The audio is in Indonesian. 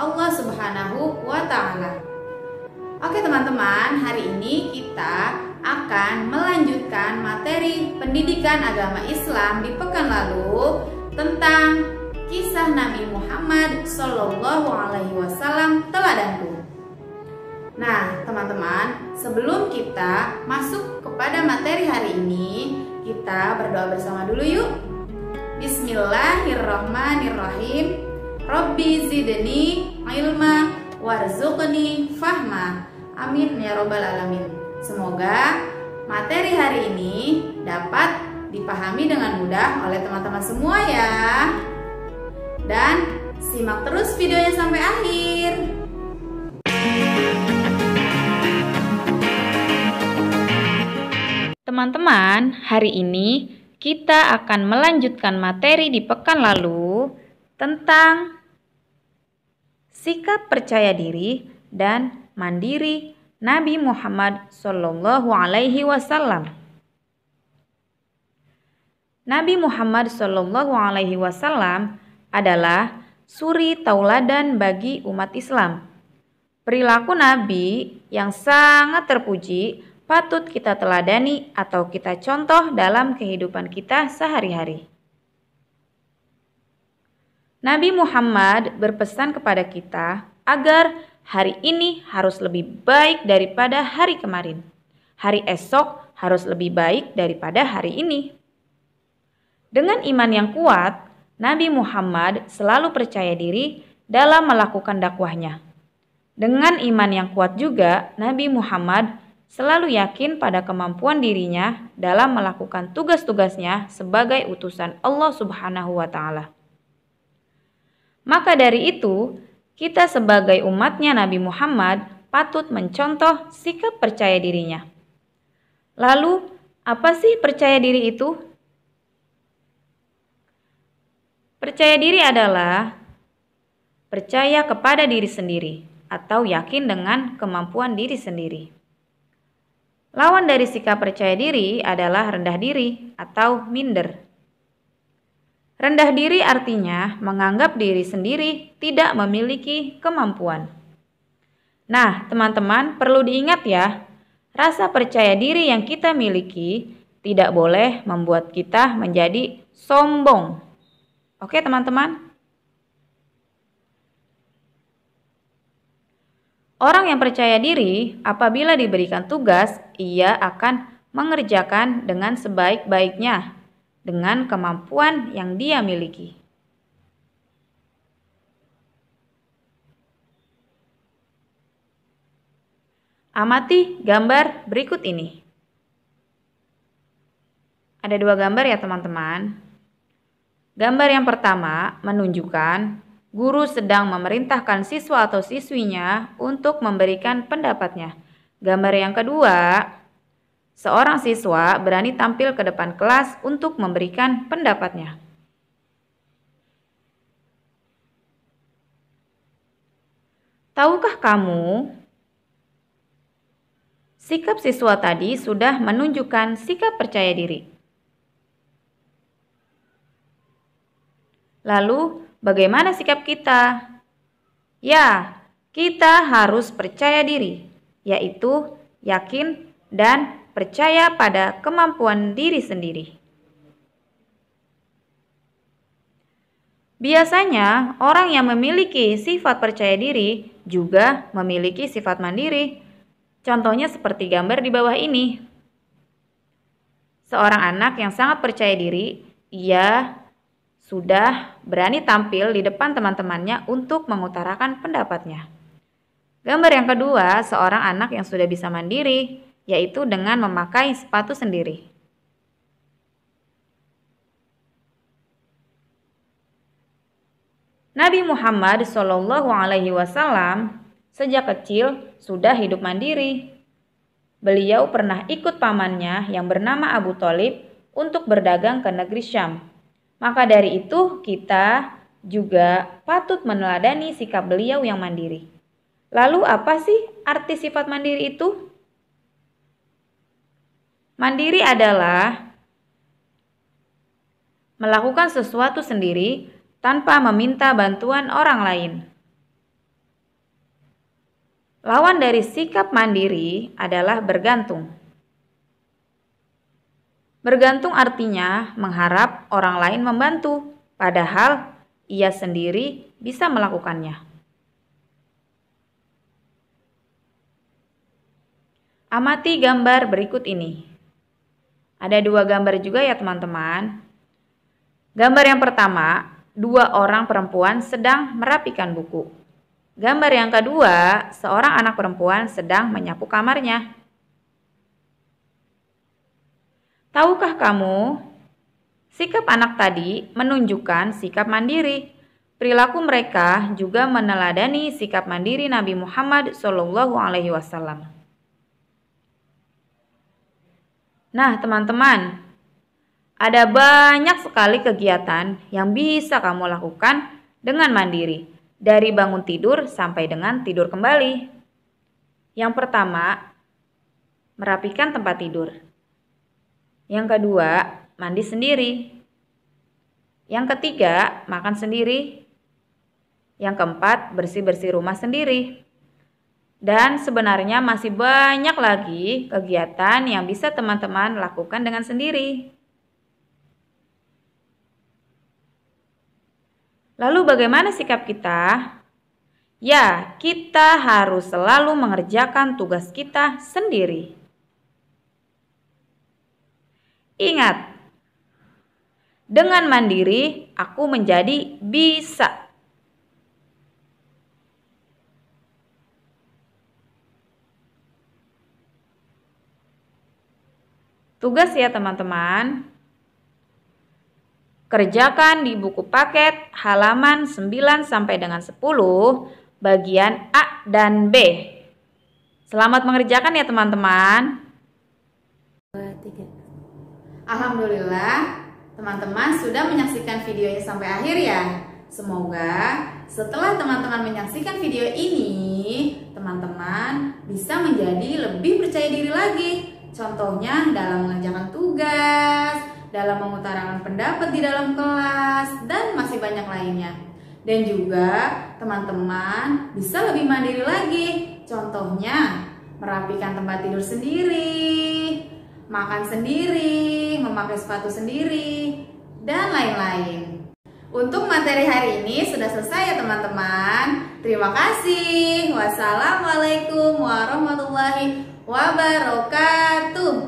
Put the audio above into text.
Allah Subhanahu wa taala. Oke teman-teman, hari ini kita akan melanjutkan materi pendidikan agama Islam di pekan lalu tentang kisah Nabi Muhammad Shallallahu alaihi wasallam teladanku. Nah, teman-teman, sebelum kita masuk kepada materi hari ini, kita berdoa bersama dulu yuk. Bismillahirrahmanirrahim. Rabbi zidni ilma warzuqni fahma. Amin ya robbal alamin. Semoga materi hari ini dapat dipahami dengan mudah oleh teman-teman semua ya. Dan simak terus videonya sampai akhir. Teman-teman, hari ini kita akan melanjutkan materi di pekan lalu tentang sikap percaya diri, dan mandiri Nabi Muhammad Shallallahu Alaihi Wasallam. Nabi Muhammad Shallallahu Alaihi Wasallam adalah suri tauladan bagi umat Islam. Perilaku Nabi yang sangat terpuji patut kita teladani atau kita contoh dalam kehidupan kita sehari-hari. Nabi Muhammad berpesan kepada kita agar hari ini harus lebih baik daripada hari kemarin. Hari esok harus lebih baik daripada hari ini. Dengan iman yang kuat, Nabi Muhammad selalu percaya diri dalam melakukan dakwahnya. Dengan iman yang kuat juga, Nabi Muhammad selalu yakin pada kemampuan dirinya dalam melakukan tugas-tugasnya sebagai utusan Allah Subhanahu wa Ta'ala. Maka dari itu, kita sebagai umatnya Nabi Muhammad patut mencontoh sikap percaya dirinya. Lalu, apa sih percaya diri itu? Percaya diri adalah percaya kepada diri sendiri atau yakin dengan kemampuan diri sendiri. Lawan dari sikap percaya diri adalah rendah diri atau minder. Rendah diri artinya menganggap diri sendiri tidak memiliki kemampuan. Nah, teman-teman, perlu diingat ya, rasa percaya diri yang kita miliki tidak boleh membuat kita menjadi sombong. Oke, teman-teman. Orang yang percaya diri, apabila diberikan tugas, ia akan mengerjakan dengan sebaik-baiknya dengan kemampuan yang dia miliki. Amati gambar berikut ini. Ada dua gambar ya teman-teman. Gambar yang pertama menunjukkan guru sedang memerintahkan siswa atau siswinya untuk memberikan pendapatnya. Gambar yang kedua Seorang siswa berani tampil ke depan kelas untuk memberikan pendapatnya. Tahukah kamu, sikap siswa tadi sudah menunjukkan sikap percaya diri. Lalu, bagaimana sikap kita? Ya, kita harus percaya diri, yaitu yakin dan percaya pada kemampuan diri sendiri. Biasanya, orang yang memiliki sifat percaya diri juga memiliki sifat mandiri. Contohnya seperti gambar di bawah ini. Seorang anak yang sangat percaya diri, ia sudah berani tampil di depan teman-temannya untuk mengutarakan pendapatnya. Gambar yang kedua, seorang anak yang sudah bisa mandiri, yaitu dengan memakai sepatu sendiri. Nabi Muhammad Shallallahu Alaihi Wasallam sejak kecil sudah hidup mandiri. Beliau pernah ikut pamannya yang bernama Abu Talib untuk berdagang ke negeri Syam. Maka dari itu kita juga patut meneladani sikap beliau yang mandiri. Lalu apa sih arti sifat mandiri itu? Mandiri adalah melakukan sesuatu sendiri tanpa meminta bantuan orang lain. Lawan dari sikap mandiri adalah bergantung. Bergantung artinya mengharap orang lain membantu, padahal ia sendiri bisa melakukannya. Amati gambar berikut ini. Ada dua gambar juga ya teman-teman. Gambar yang pertama, dua orang perempuan sedang merapikan buku. Gambar yang kedua, seorang anak perempuan sedang menyapu kamarnya. Tahukah kamu, sikap anak tadi menunjukkan sikap mandiri. Perilaku mereka juga meneladani sikap mandiri Nabi Muhammad SAW. Nah, teman-teman, ada banyak sekali kegiatan yang bisa kamu lakukan dengan mandiri, dari bangun tidur sampai dengan tidur kembali. Yang pertama, merapikan tempat tidur. Yang kedua, mandi sendiri. Yang ketiga, makan sendiri. Yang keempat, bersih-bersih rumah sendiri. Dan sebenarnya masih banyak lagi kegiatan yang bisa teman-teman lakukan dengan sendiri. Lalu bagaimana sikap kita? Ya, kita harus selalu mengerjakan tugas kita sendiri. Ingat, dengan mandiri aku menjadi bisa. Tugas ya teman-teman. Kerjakan di buku paket halaman 9 sampai dengan 10 bagian A dan B. Selamat mengerjakan ya teman-teman. Alhamdulillah, teman-teman sudah menyaksikan videonya sampai akhir ya. Semoga setelah teman-teman menyaksikan video ini, teman-teman bisa menjadi lebih percaya diri lagi Contohnya dalam mengerjakan tugas, dalam mengutarakan pendapat di dalam kelas, dan masih banyak lainnya. Dan juga teman-teman bisa lebih mandiri lagi. Contohnya merapikan tempat tidur sendiri, makan sendiri, memakai sepatu sendiri, dan lain-lain. Untuk materi hari ini sudah selesai ya teman-teman. Terima kasih. Wassalamualaikum warahmatullahi wabarakatuh wabarakatuh.